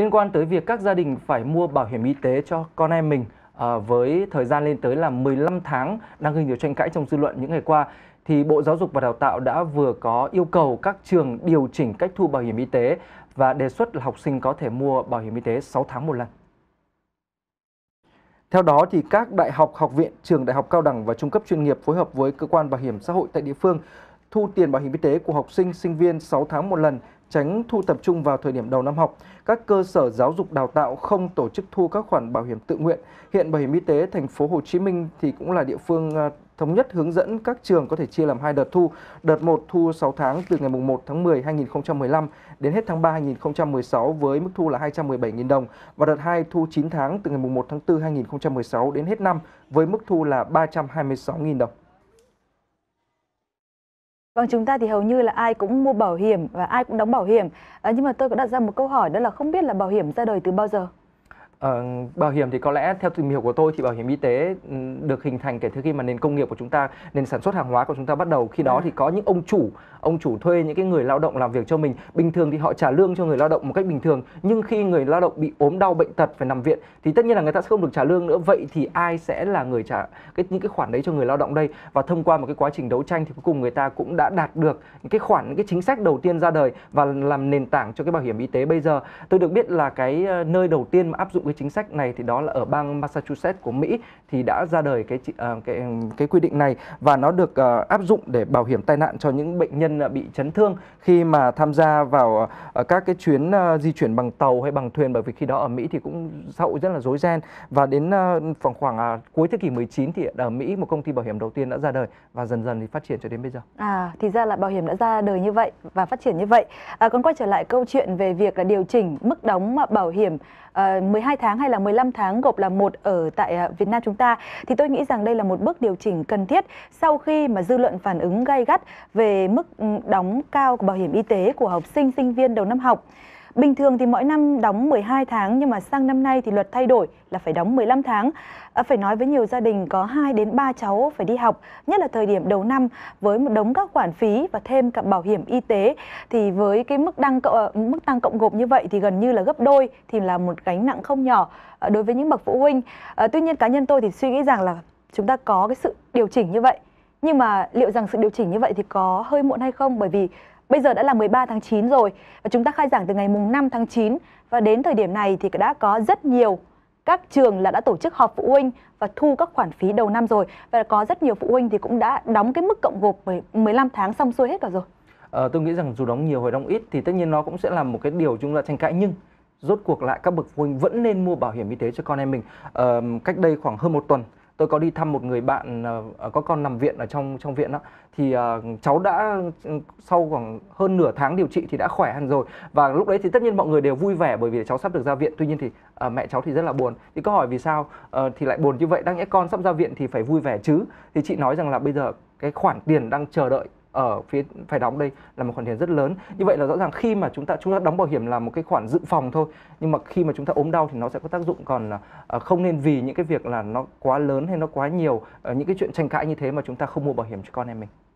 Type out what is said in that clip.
Liên quan tới việc các gia đình phải mua bảo hiểm y tế cho con em mình à, với thời gian lên tới là 15 tháng đang gây nhiều tranh cãi trong dư luận những ngày qua thì Bộ Giáo dục và Đào tạo đã vừa có yêu cầu các trường điều chỉnh cách thu bảo hiểm y tế và đề xuất là học sinh có thể mua bảo hiểm y tế 6 tháng một lần. Theo đó thì các đại học, học viện, trường đại học cao đẳng và trung cấp chuyên nghiệp phối hợp với cơ quan bảo hiểm xã hội tại địa phương thu tiền bảo hiểm y tế của học sinh, sinh viên 6 tháng một lần tránh thu tập trung vào thời điểm đầu năm học. Các cơ sở giáo dục đào tạo không tổ chức thu các khoản bảo hiểm tự nguyện. Hiện Bảo hiểm Y tế thành phố Hồ Chí Minh thì cũng là địa phương à, thống nhất hướng dẫn các trường có thể chia làm hai đợt thu. Đợt 1 thu 6 tháng từ ngày 1 tháng 10 2015 đến hết tháng 3 2016 với mức thu là 217.000 đồng và đợt 2 thu 9 tháng từ ngày 1 tháng 4 2016 đến hết năm với mức thu là 326.000 đồng vâng chúng ta thì hầu như là ai cũng mua bảo hiểm và ai cũng đóng bảo hiểm à, nhưng mà tôi có đặt ra một câu hỏi đó là không biết là bảo hiểm ra đời từ bao giờ Ờ, bảo hiểm thì có lẽ theo tìm hiểu của tôi thì bảo hiểm y tế ừ, được hình thành kể từ khi mà nền công nghiệp của chúng ta, nền sản xuất hàng hóa của chúng ta bắt đầu. Khi đó dạ. thì có những ông chủ, ông chủ thuê những cái người lao động làm việc cho mình. Bình thường thì họ trả lương cho người lao động một cách bình thường, nhưng khi người lao động bị ốm đau bệnh tật phải nằm viện thì tất nhiên là người ta sẽ không được trả lương nữa. Vậy thì ai sẽ là người trả cái những cái khoản đấy cho người lao động đây? Và thông qua một cái quá trình đấu tranh thì cuối cùng người ta cũng đã đạt được những cái khoản những cái chính sách đầu tiên ra đời và làm nền tảng cho cái bảo hiểm y tế bây giờ. Tôi được biết là cái ờ, nơi đầu tiên mà áp dụng cái chính sách này thì đó là ở bang Massachusetts của Mỹ thì đã ra đời cái à, cái cái quy định này và nó được à, áp dụng để bảo hiểm tai nạn cho những bệnh nhân à, bị chấn thương khi mà tham gia vào các cái chuyến di chuyển bằng tàu hay bằng thuyền bởi vì khi đó ở Mỹ thì cũng xã hội rất là rối ren và đến khoảng khoảng cuối thế kỷ 19 thì ở Mỹ một công ty bảo hiểm đầu tiên đã ra đời và dần dần thì phát triển cho đến bây giờ. À thì ra là bảo hiểm đã ra đời như vậy và phát triển như vậy. À, còn quay trở lại câu chuyện về việc là điều chỉnh mức đóng bảo hiểm 12 tháng hay là 15 tháng gộp là một ở tại à, Việt Nam chúng ta thì tôi nghĩ rằng đây là một bước điều chỉnh cần thiết sau khi mà dư luận phản ứng gay gắt về mức ừ, đóng cao của bảo hiểm y tế của học sinh sinh viên đầu năm học. Bình thường thì mỗi năm đóng 12 tháng nhưng mà sang năm nay thì luật thay đổi là phải đóng 15 tháng. À, phải nói với nhiều gia đình có 2 đến 3 cháu phải đi học, nhất là thời điểm đầu năm với một đống các khoản phí và thêm cả bảo hiểm y tế thì với cái mức tăng cộng ờ, mức tăng cộng gộp như vậy thì gần như là gấp đôi thì là một gánh nặng không nhỏ ờ, đối với những bậc phụ huynh. À, tuy nhiên cá nhân tôi thì suy nghĩ rằng là chúng ta có cái sự điều chỉnh như vậy nhưng mà liệu rằng sự điều chỉnh như vậy thì có hơi muộn hay không bởi vì Bây giờ đã là 13 tháng 9 rồi và chúng ta khai giảng từ ngày mùng 5 tháng 9 và đến thời điểm này thì đã có rất nhiều các trường là đã tổ chức họp phụ huynh và thu các khoản phí đầu năm rồi và có rất nhiều phụ huynh thì cũng đã đóng cái mức cộng gộp 15 tháng xong xuôi hết cả rồi. À, tôi nghĩ rằng dù đóng nhiều hay đóng ít thì tất nhiên nó cũng sẽ là một cái điều chúng ta tranh cãi nhưng rốt cuộc lại các bậc phụ huynh vẫn nên mua bảo hiểm y tế cho con em mình. À, cách đây khoảng hơn một tuần tôi có đi thăm một người bạn à, à, có con nằm viện ở trong trong viện đó thì à, cháu đã ừ, sau khoảng hơn nửa tháng điều trị thì đã khỏe hẳn rồi và lúc đấy thì tất nhiên mọi người đều vui vẻ bởi vì cháu sắp được ra viện tuy nhiên thì mẹ cháu thì rất là buồn thì có hỏi vì sao ờ, thì lại buồn như vậy đang nhẽ con sắp ra viện thì phải vui vẻ chứ thì chị nói rằng là bây giờ cái khoản tiền đang chờ đợi ở phía phải đóng đây là một khoản tiền rất lớn như vậy là rõ ràng khi mà chúng ta chúng ta đóng bảo hiểm là một cái khoản dự phòng thôi nhưng mà khi mà chúng ta ốm đau thì nó sẽ có tác dụng còn ờ, không nên vì những cái việc là nó quá lớn hay nó quá nhiều ờ, những cái chuyện tranh cãi như thế mà chúng ta không mua bảo hiểm cho con em mình